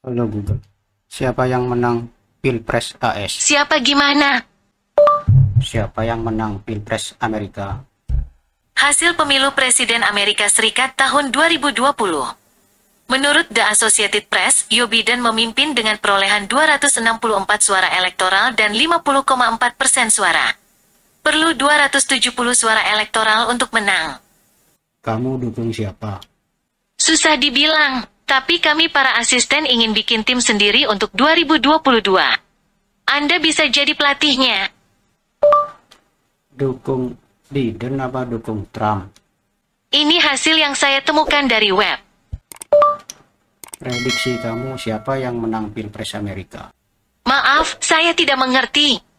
Halo Google. Siapa yang menang Pilpres AS? Siapa gimana? Siapa yang menang Pilpres Amerika? Hasil pemilu Presiden Amerika Serikat tahun 2020. Menurut The Associated Press, Joe Biden memimpin dengan perolehan 264 suara elektoral dan 50,4 persen suara. Perlu 270 suara elektoral untuk menang. Kamu dukung siapa? Susah dibilang. Tapi kami para asisten ingin bikin tim sendiri untuk 2022. Anda bisa jadi pelatihnya. Dukung Biden apa dukung Trump? Ini hasil yang saya temukan dari web. Prediksi kamu siapa yang menang Pilpres Amerika? Maaf, saya tidak mengerti.